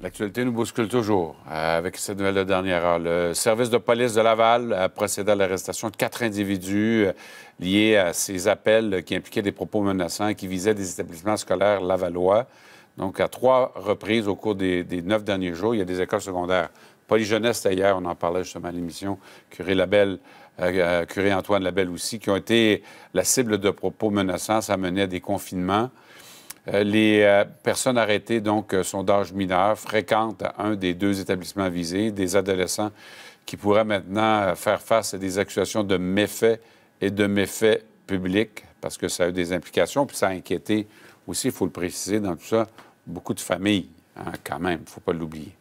L'actualité nous bouscule toujours euh, avec cette nouvelle de dernière heure. Le service de police de Laval a euh, procédé à l'arrestation de quatre individus euh, liés à ces appels qui impliquaient des propos menaçants et qui visaient des établissements scolaires lavallois. Donc, à trois reprises au cours des, neuf derniers jours, il y a des écoles secondaires. Polyjeunesse, d'ailleurs. on en parlait justement à l'émission, Curé Labelle, Curé Antoine Labelle aussi, qui ont été la cible de propos menaçants. Ça menait à des confinements. Euh, les euh, personnes arrêtées, donc, euh, sont d'âge mineur, fréquentent un des deux établissements visés, des adolescents qui pourraient maintenant faire face à des accusations de méfaits et de méfaits publics, parce que ça a eu des implications, puis ça a inquiété aussi, il faut le préciser dans tout ça, beaucoup de familles, hein, quand même, il ne faut pas l'oublier.